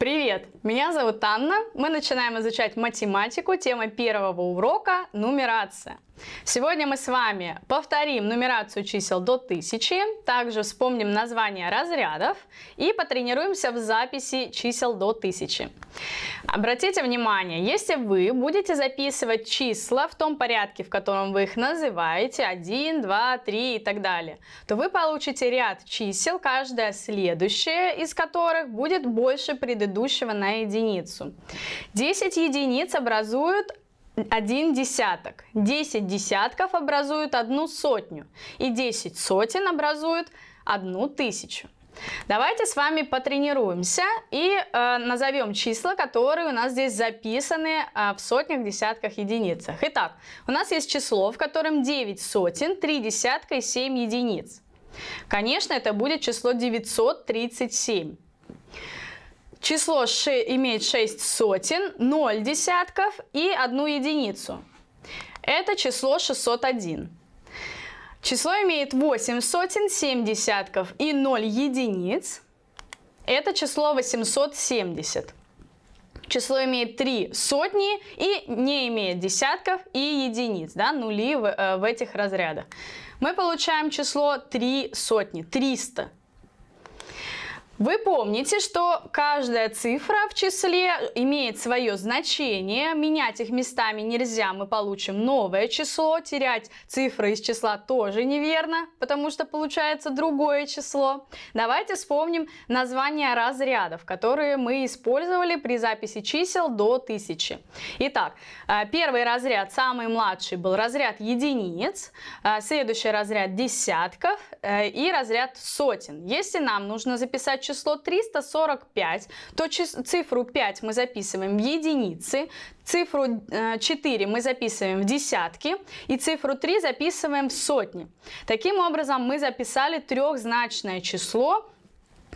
Привет! Меня зовут Анна. Мы начинаем изучать математику, тема первого урока – нумерация. Сегодня мы с вами повторим нумерацию чисел до 1000, также вспомним название разрядов и потренируемся в записи чисел до 1000. Обратите внимание, если вы будете записывать числа в том порядке, в котором вы их называете, 1, 2, 3 и так далее, то вы получите ряд чисел, каждое следующее из которых будет больше предыдущего на единицу. 10 единиц образуют один десяток. 10 десятков образуют одну сотню, и 10 сотен образуют одну тысячу. Давайте с вами потренируемся и э, назовем числа, которые у нас здесь записаны э, в сотнях, десятках, единицах. Итак, у нас есть число, в котором 9 сотен, 3 десятка и 7 единиц. Конечно, это будет число 937. Число ши имеет 6 сотен, 0 десятков и одну единицу. Это число 601. Число имеет 8 сотен, 7 десятков и 0 единиц. Это число 870. Число имеет 3 сотни и не имеет десятков и единиц, да, нули в, э, в этих разрядах. Мы получаем число 3 сотни, 300. Вы помните, что каждая цифра в числе имеет свое значение, менять их местами нельзя, мы получим новое число, терять цифры из числа тоже неверно, потому что получается другое число. Давайте вспомним названия разрядов, которые мы использовали при записи чисел до 1000. Итак, э, первый разряд, самый младший, был разряд единиц, э, следующий разряд десятков э, и разряд сотен. Если нам нужно записать число 345, то цифру 5 мы записываем в единицы, цифру 4 э, мы записываем в десятки и цифру 3 записываем в сотни. Таким образом мы записали трехзначное число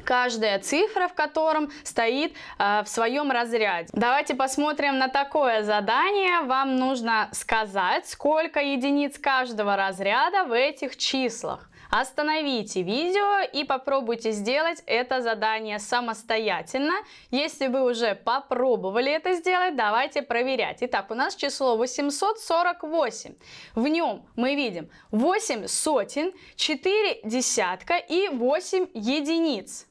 каждая цифра в котором стоит э, в своем разряде. Давайте посмотрим на такое задание. Вам нужно сказать, сколько единиц каждого разряда в этих числах. Остановите видео и попробуйте сделать это задание самостоятельно. Если вы уже попробовали это сделать, давайте проверять. Итак, у нас число 848. В нем мы видим 8 сотен, 4 десятка и 8 единиц.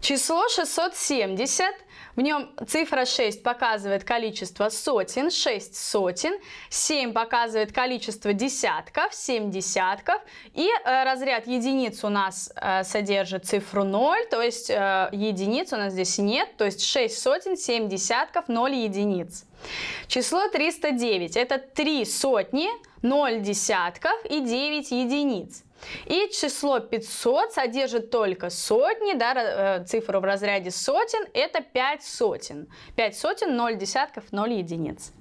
Число 670, в нем цифра 6 показывает количество сотен, 6 сотен, 7 показывает количество десятков, 7 десятков, и э, разряд единиц у нас э, содержит цифру 0, то есть э, единиц у нас здесь нет, то есть 6 сотен, 7 десятков, 0 единиц. Число 309, это 3 сотни, 0 десятков и 9 единиц. И число 500 содержит только сотни, да, э, цифру в разряде сотен, это 5 сотен. 5 сотен, 0 десятков, 0 единиц.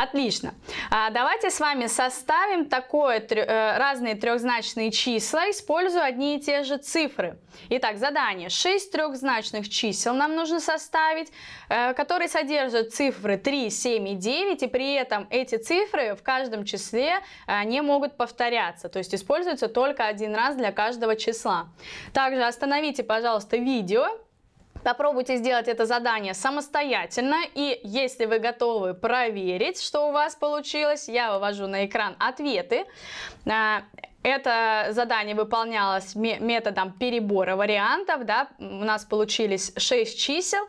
Отлично. А, давайте с вами составим такое, э, разные трехзначные числа, используя одни и те же цифры. Итак, задание. 6 трехзначных чисел нам нужно составить, э, которые содержат цифры 3, 7 и 9, и при этом эти цифры в каждом числе э, не могут повторяться, то есть используются только один раз для каждого числа. Также остановите, пожалуйста, видео Попробуйте сделать это задание самостоятельно, и если вы готовы проверить, что у вас получилось, я вывожу на экран ответы. А, это задание выполнялось методом перебора вариантов, да, у нас получились 6 чисел,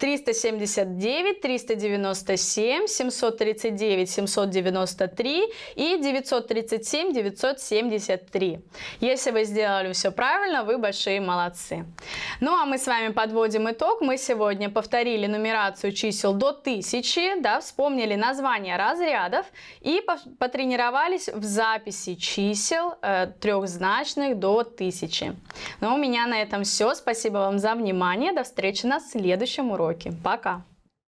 379, 397, 739, 793 и 937, 973. Если вы сделали все правильно, вы большие молодцы. Ну а мы с вами подводим итог. Мы сегодня повторили нумерацию чисел до 1000, да, вспомнили название разрядов и потренировались в записи чисел э, трехзначных до 1000. Ну у меня на этом все. Спасибо вам за внимание. До встречи на следующем уроке уроки. Пока!